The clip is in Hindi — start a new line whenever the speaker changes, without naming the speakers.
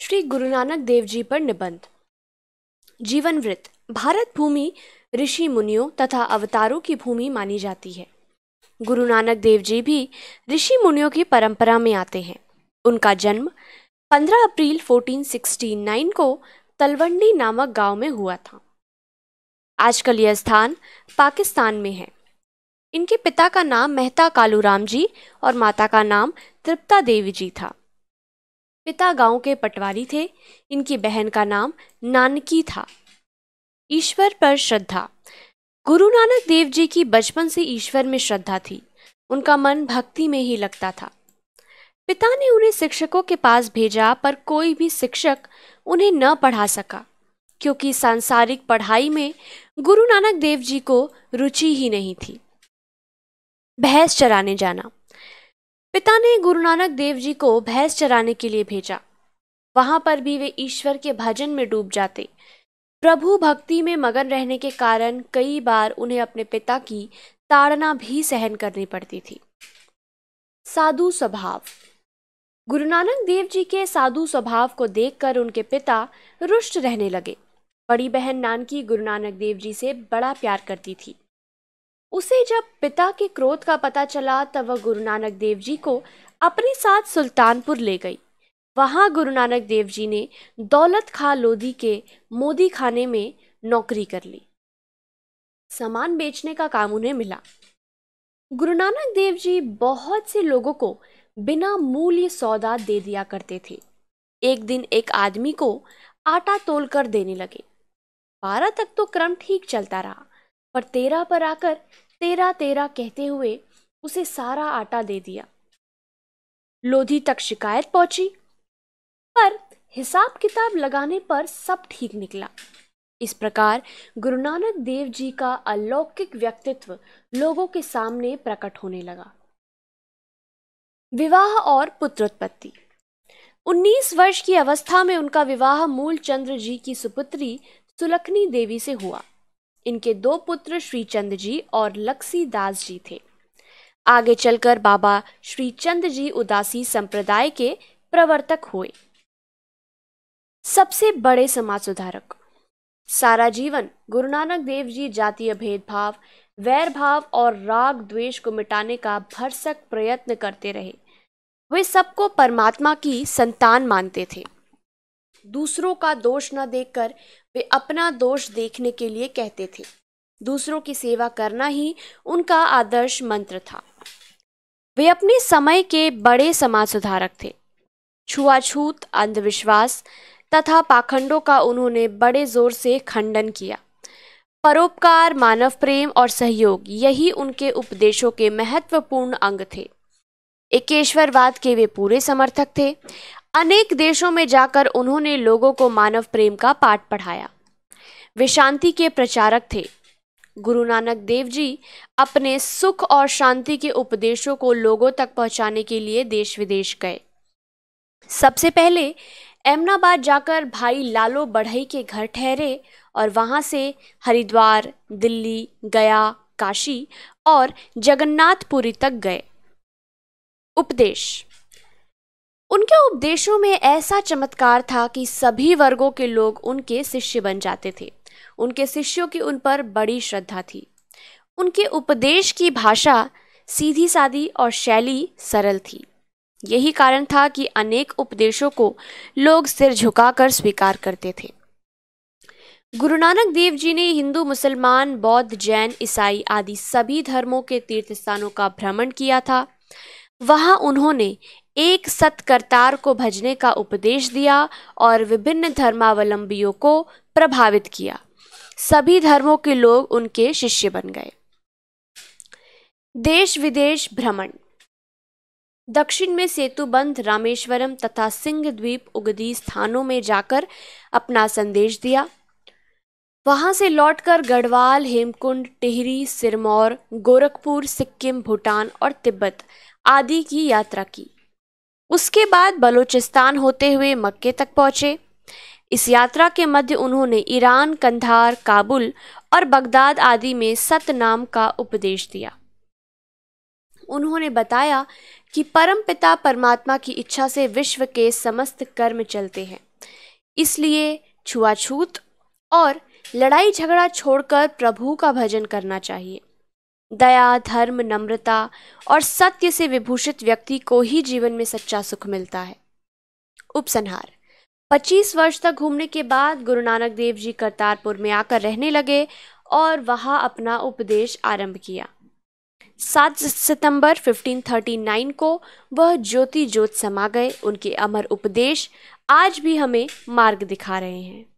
श्री गुरु नानक देव जी पर निबंध जीवन वृत्त भारत भूमि ऋषि मुनियों तथा अवतारों की भूमि मानी जाती है गुरु नानक देव जी भी ऋषि मुनियों की परंपरा में आते हैं उनका जन्म 15 अप्रैल 1469 को तलवंडी नामक गांव में हुआ था आजकल यह स्थान पाकिस्तान में है इनके पिता का नाम मेहता कालूराम जी और माता का नाम तृप्ता देवी जी था पिता गांव के पटवारी थे इनकी बहन का नाम नानकी था ईश्वर पर श्रद्धा गुरु नानक देव जी की बचपन से ईश्वर में श्रद्धा थी उनका मन भक्ति में ही लगता था पिता ने उन्हें शिक्षकों के पास भेजा पर कोई भी शिक्षक उन्हें न पढ़ा सका क्योंकि सांसारिक पढ़ाई में गुरु नानक देव जी को रुचि ही नहीं थी भैंस चराने जाना पिता ने गुरु नानक देव जी को भैंस चराने के लिए भेजा वहां पर भी वे ईश्वर के भजन में डूब जाते प्रभु भक्ति में मगन रहने के कारण कई बार उन्हें अपने पिता की ताड़ना भी सहन करनी पड़ती थी साधु स्वभाव गुरु नानक देव जी के साधु स्वभाव को देखकर उनके पिता रुष्ट रहने लगे बड़ी बहन नानकी गुरु नानक देव जी से बड़ा प्यार करती थी उसे जब पिता के क्रोध का पता चला तब वह गुरु नानक देव जी को अपने साथ सुल्तानपुर ले गई वहाँ गुरु नानक देव जी ने दौलत खां लोधी के मोदी खाने में नौकरी कर ली सामान बेचने का काम उन्हें मिला गुरु नानक देव जी बहुत से लोगों को बिना मूल्य सौदा दे दिया करते थे एक दिन एक आदमी को आटा तोल कर देने लगे बारह तक तो क्रम ठीक चलता रहा और तेरा पर आकर तेरा तेरा कहते हुए उसे सारा आटा दे दिया लोधी तक शिकायत पहुंची पर हिसाब किताब लगाने पर सब ठीक निकला इस प्रकार गुरु नानक देव जी का अलौकिक व्यक्तित्व लोगों के सामने प्रकट होने लगा विवाह और पुत्रोत्पत्ति 19 वर्ष की अवस्था में उनका विवाह मूलचंद्र जी की सुपुत्री सुलखनी देवी से हुआ इनके दो पुत्र श्री चंद जी और लक्सी दास जी थे आगे चलकर बाबा श्री चंद जी उदासी संप्रदाय के प्रवर्तक हुए सबसे बड़े समाज सुधारक सारा जीवन गुरु नानक देव जी जातीय भेदभाव वैर भाव और राग द्वेष को मिटाने का भरसक प्रयत्न करते रहे वे सबको परमात्मा की संतान मानते थे दूसरों का दोष न देखकर वे अपना दोष देखने के लिए कहते थे दूसरों की सेवा करना ही उनका आदर्श मंत्र था वे अपने समय के बड़े समाज सुधारक थे छुआछूत अंधविश्वास तथा पाखंडों का उन्होंने बड़े जोर से खंडन किया परोपकार मानव प्रेम और सहयोग यही उनके उपदेशों के महत्वपूर्ण अंग थे एकेश्वरवाद के वे पूरे समर्थक थे अनेक देशों में जाकर उन्होंने लोगों को मानव प्रेम का पाठ पढ़ाया वे शांति के प्रचारक थे गुरु नानक देव जी अपने सुख और शांति के उपदेशों को लोगों तक पहुंचाने के लिए देश विदेश गए सबसे पहले अहमदाबाद जाकर भाई लालो बढ़ई के घर ठहरे और वहां से हरिद्वार दिल्ली गया काशी और जगन्नाथपुरी तक गए उपदेश उनके उपदेशों में ऐसा चमत्कार था कि सभी वर्गों के लोग उनके शिष्य बन जाते थे उनके शिष्यों की उन पर बड़ी श्रद्धा थी उनके उपदेश की भाषा सीधी सादी और शैली सरल थी यही कारण था कि अनेक उपदेशों को लोग सिर झुकाकर स्वीकार करते थे गुरु नानक देव जी ने हिंदू मुसलमान बौद्ध जैन ईसाई आदि सभी धर्मों के तीर्थ स्थानों का भ्रमण किया था वहां उन्होंने एक सत्कर्तार को भजने का उपदेश दिया और विभिन्न धर्मावलंबियों को प्रभावित किया सभी धर्मों के लोग उनके शिष्य बन गए देश विदेश भ्रमण दक्षिण में सेतुबंध रामेश्वरम तथा सिंह द्वीप उगदी स्थानों में जाकर अपना संदेश दिया वहां से लौटकर गढ़वाल हेमकुंड टिहरी सिरमौर गोरखपुर सिक्किम भूटान और तिब्बत आदि की यात्रा की उसके बाद बलूचिस्तान होते हुए मक्के तक पहुँचे इस यात्रा के मध्य उन्होंने ईरान कंधार काबुल और बगदाद आदि में सत नाम का उपदेश दिया उन्होंने बताया कि परमपिता परमात्मा की इच्छा से विश्व के समस्त कर्म चलते हैं इसलिए छुआछूत और लड़ाई झगड़ा छोड़कर प्रभु का भजन करना चाहिए दया धर्म नम्रता और सत्य से विभूषित व्यक्ति को ही जीवन में सच्चा सुख मिलता है उपसंहार 25 वर्ष तक घूमने के बाद गुरु नानक देव जी करतारपुर में आकर रहने लगे और वहां अपना उपदेश आरंभ किया 7 सितंबर 1539 को वह ज्योति ज्योत समा गए उनके अमर उपदेश आज भी हमें मार्ग दिखा रहे हैं